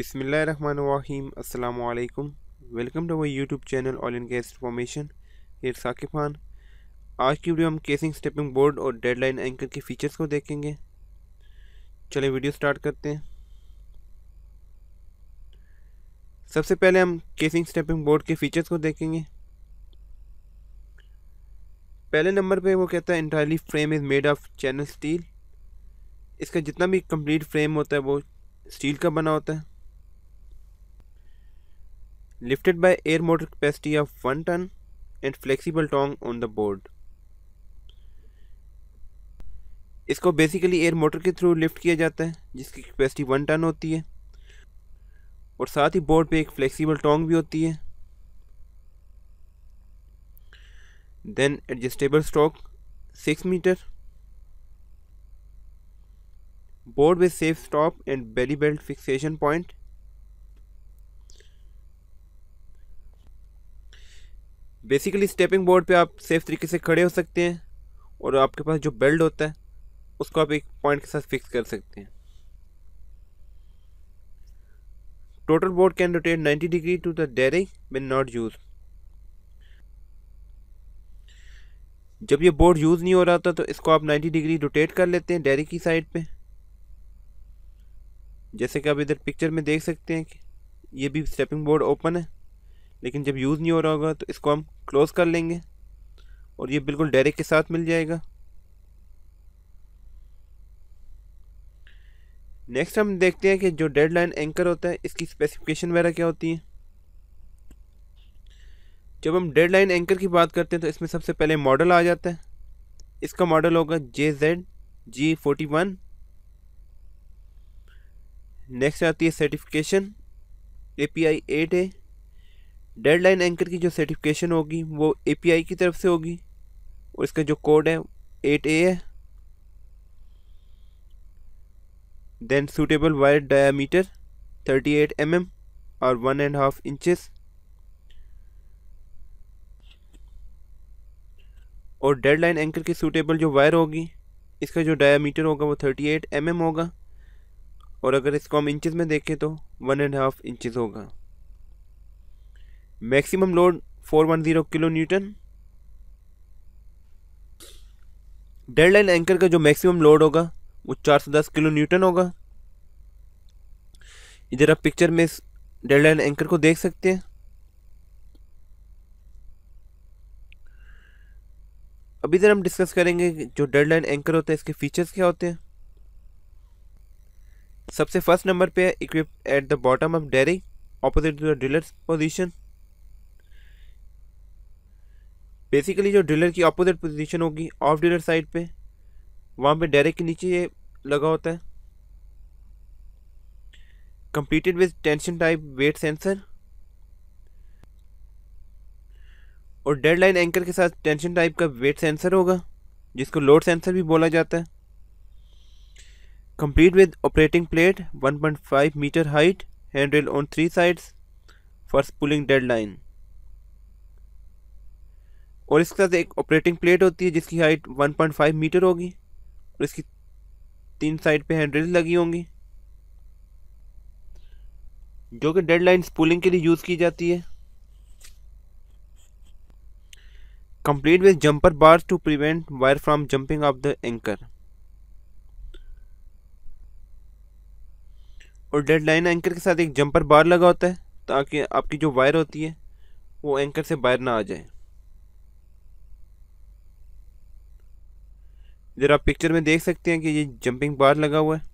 Bismillahirrahmanirrahim. Assalamu alaikum. Welcome to our YouTube channel Oil and Gas Information. Here Saqib आज की video हम casing stepping board और deadline anchor के features को देखेंगे चलिए वीडियो स्टार्ट करते हैं सबसे पहले हम केसिंग स्टेपिंग बोर्ड के फीचर्स को देखेंगे पहले नंबर पे वो कहता है entirely frame is made of channel steel इसका जितना भी कंप्लीट फ्रेम होता है वो स्टील का बना होता है lifted by air motor capacity of 1 ton and flexible tongue on the board. इसको बेसिकली एयर मोटर के थ्रू लिफ्ट किया जाता है जिसकी कैपेसिटी वन टन होती है और साथ ही बोर्ड पे एक फ्लेक्सिबल टोंग भी होती है then adjustable stock six metre board with safe stop and belly belt fixation point basically stepping board पे आप सेफ तरीके से खड़े हो सकते हैं और आपके पास जो बेल्ट होता है उसको आप एक पॉइंट के साथ फिक्स कर सकते हैं total board can rotate 90 degree to the derrick being not use जब ये बोर्ड यूज़ नहीं हो रहा था तो इसको आप 90 डिग्री रोटेट कर लेते हैं डेरिंग की साइड पे जैसे कि आप इधर पिक्चर में देख सकते हैं कि ये भी स्टेपिंग बोर्ड ओपन है लेकिन जब यूज़ नहीं हो रहा होगा तो इसको हम क्लोज़ कर लेंगे और ये बिल्कुल डायरेक्ट के साथ मिल जाएगा नेक्स्ट हम देखते हैं कि जो डेडलाइन एंकर होता है इसकी स्पेसिफिकेशन वगैरह क्या होती है जब हम डेडलाइन एंकर की बात करते हैं तो इसमें सबसे पहले मॉडल आ जाता है इसका मॉडल होगा J Z G forty one next आती है certification A P I eight A deadline anchor की जो सर्टिफिकेशन होगी वो एपीआई की तरफ से होगी और इसका जो कोड है एट ए है then suitable wire diameter 38 M mm और वन एंड हाफ इंचेस और डेडलाइन एंकर की सूटेबल जो वायर होगी इसका जो डायामीटर होगा वो 38 एट mm होगा और अगर इसको हम इंचेस में देखें तो वन एंड हाफ इंचेस होगा maximum load 410 kilo newton dead line anchor का जो मैक्सिमम लोड होगा वो 410 किलो न्यूटन होगा इधर आप पिक्चर में इस डेड लाइन एंकर को देख सकते हैं अभी इधर हम डिस्कस करेंगे जो डेड लाइन एंकर होता है इसके फीचर्स क्या होते हैं सबसे फर्स्ट नंबर पे है equipped at the bottom of derrick opposite to the driller's position basically जो ड्रिलर की अपोजिट पोजीशन होगी ऑफ ड्रिलर साइड पे वहाँ पे डायरेक्ट के नीचे ये लगा होता है completed with tension type weight sensor और डेड लाइन एंकर के साथ टेंशन टाइप का वेट सेंसर होगा जिसको लोड सेंसर भी बोला जाता है complete with operating plate 1.5 metre height hand rail on three sides for pulling dead line और इसके साथ एक ऑपरेटिंग प्लेट होती है जिसकी हाइट 1.5 मीटर होगी और इसकी तीन साइड पे हैंडल्स लगी होंगी जो कि डेड लाइन स्पूलिंग के लिए यूज़ की जाती है complete with jumper bars to prevent wire from jumping off the anchor और डेड लाइन एंकर के साथ एक जंपर बार लगा होता है ताकि आपकी जो वायर होती है वो एंकर से बाहर ना आ जाए इधर आप पिक्चर में देख सकते हैं कि ये जंपिंग बार लगा हुआ है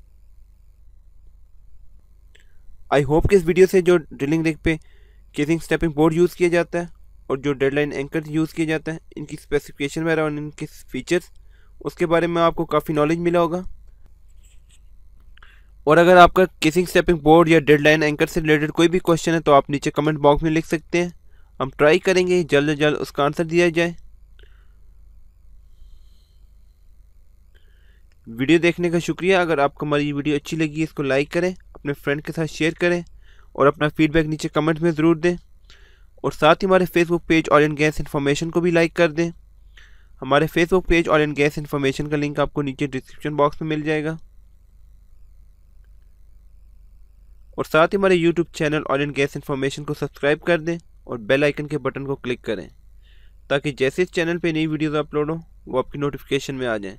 आई होप कि इस वीडियो से जो ड्रिलिंग रेक पे केसिंग स्टेपिंग बोर्ड यूज़ किया जाता है और जो डेडलाइन एंकर यूज़ किया जाता है इनकी स्पेसिफिकेशन वगैरह और इनके फीचर्स उसके बारे में आपको काफ़ी नॉलेज मिला होगा और अगर आपका केसिंग स्टेपिंग बोर्ड या डेडलाइन एंकर से रिलेटेड कोई भी क्वेश्चन है तो आप नीचे कमेंट बॉक्स में लिख सकते हैं हम ट्राई करेंगे जल्द से जल्द उसका आंसर दिया जाए वीडियो देखने का शुक्रिया अगर आपको हमारी वीडियो अच्छी लगी इसको लाइक करें अपने फ्रेंड के साथ शेयर करें और अपना फीडबैक नीचे कमेंट में ज़रूर दें और साथ ही हमारे Facebook page oil and gas information को भी लाइक कर दें हमारे Facebook page oil and gas information का लिंक आपको नीचे डिस्क्रिप्शन बॉक्स में मिल जाएगा और साथ ही हमारे YouTube channel oil and gas information को सब्सक्राइब कर दें और बेल आइकन के बटन को क्लिक करें ताकि जैसे इस चैनल पर नई वीडियोज़ अपलोड हो वो आपकी नोटिफिकेशन में आ जाएँ